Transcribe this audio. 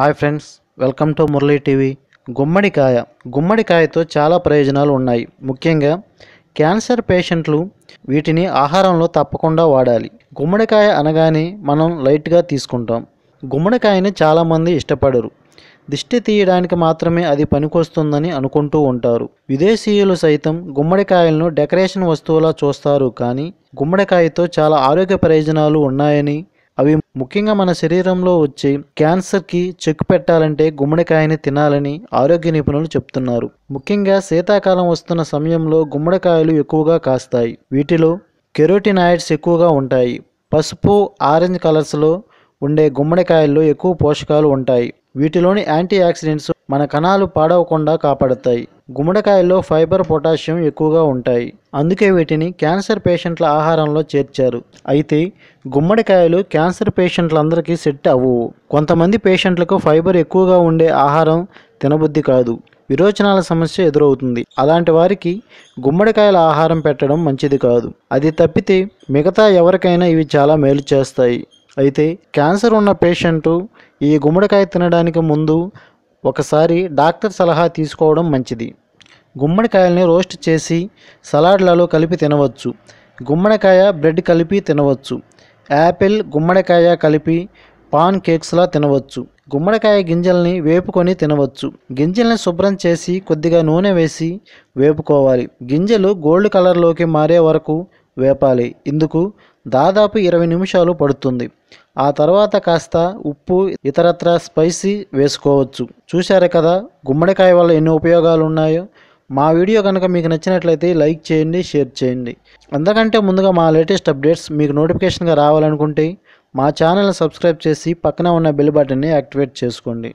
hi friends welcome to Murali TV గుమ్మడికాయ గుమ్మడికాయతో చాలా ప్రయోజనాలు ఉన్నాయి ముఖ్యంగా క్యాన్సర్ పేషెంట్లు వీటిని ఆహారంలో తప్పకుండా వాడాలి గుమ్మడికాయ అనగానే మనం లైట్గా తీసుకుంటాం గుమ్మడికాయని చాలామంది ఇష్టపడరు దిష్టి తీయడానికి మాత్రమే అది పనికొస్తుందని అనుకుంటూ ఉంటారు విదేశీయులు సైతం గుమ్మడికాయలను డెకరేషన్ వస్తువులా చూస్తారు కానీ గుమ్మడికాయతో చాలా ఆరోగ్య ప్రయోజనాలు ఉన్నాయని అవి ముఖ్యంగా మన శరీరంలో వచ్చే క్యాన్సర్కి చెక్ పెట్టాలంటే గుమ్మడికాయని తినాలని ఆరోగ్య నిపుణులు చెప్తున్నారు ముఖ్యంగా శీతాకాలం వస్తున్న సమయంలో గుమ్మడికాయలు ఎక్కువగా కాస్తాయి వీటిలో కెరోటినాయిడ్స్ ఎక్కువగా ఉంటాయి పసుపు ఆరెంజ్ కలర్స్లో ఉండే గుమ్మడికాయల్లో ఎక్కువ పోషకాలు ఉంటాయి వీటిలోని యాంటీ ఆక్సిడెంట్స్ మన కణాలు పాడవకుండా కాపాడతాయి గుమ్మడికాయల్లో ఫైబర్ పొటాషియం ఎక్కువగా ఉంటాయి అందుకే వీటిని క్యాన్సర్ పేషెంట్ల ఆహారంలో చేర్చారు అయితే గుమ్మడికాయలు క్యాన్సర్ పేషెంట్లందరికీ సెట్ అవ్వవు కొంతమంది పేషెంట్లకు ఫైబర్ ఎక్కువగా ఉండే ఆహారం తినబుద్ధి కాదు విరోచనాల సమస్య ఎదురవుతుంది అలాంటి వారికి గుమ్మడికాయల ఆహారం పెట్టడం మంచిది కాదు అది తప్పితే మిగతా ఎవరికైనా ఇవి చాలా మేలు చేస్తాయి అయితే క్యాన్సర్ ఉన్న పేషెంటు ఈ గుమ్మడికాయ తినడానికి ముందు ఒకసారి డాక్టర్ సలహా తీసుకోవడం మంచిది గుమ్మడికాయల్ని రోస్ట్ చేసి సలాడ్లలో కలిపి తినవచ్చు గుమ్మడికాయ బ్రెడ్ కలిపి తినవచ్చు యాపిల్ గుమ్మడికాయ కలిపి పాన్ కేక్స్లా తినవచ్చు గుమ్మడికాయ గింజల్ని వేపుకొని తినవచ్చు గింజల్ని శుభ్రం చేసి కొద్దిగా నూనె వేసి వేపుకోవాలి గింజలు గోల్డ్ కలర్లోకి మారే వరకు వేపాలి ఇందుకు దాదాపు ఇరవై నిమిషాలు పడుతుంది ఆ తర్వాత కాస్త ఉప్పు ఇతరత్ర స్పైసీ వేసుకోవచ్చు చూశారు కదా గుమ్మడికాయ వల్ల ఎన్ని ఉపయోగాలు ఉన్నాయో మా వీడియో కనుక మీకు నచ్చినట్లయితే లైక్ చేయండి షేర్ చేయండి అంతకంటే ముందుగా మా లేటెస్ట్ అప్డేట్స్ మీకు నోటిఫికేషన్గా రావాలనుకుంటే మా ఛానల్ని సబ్స్క్రైబ్ చేసి పక్కన ఉన్న బెల్ బటన్ని యాక్టివేట్ చేసుకోండి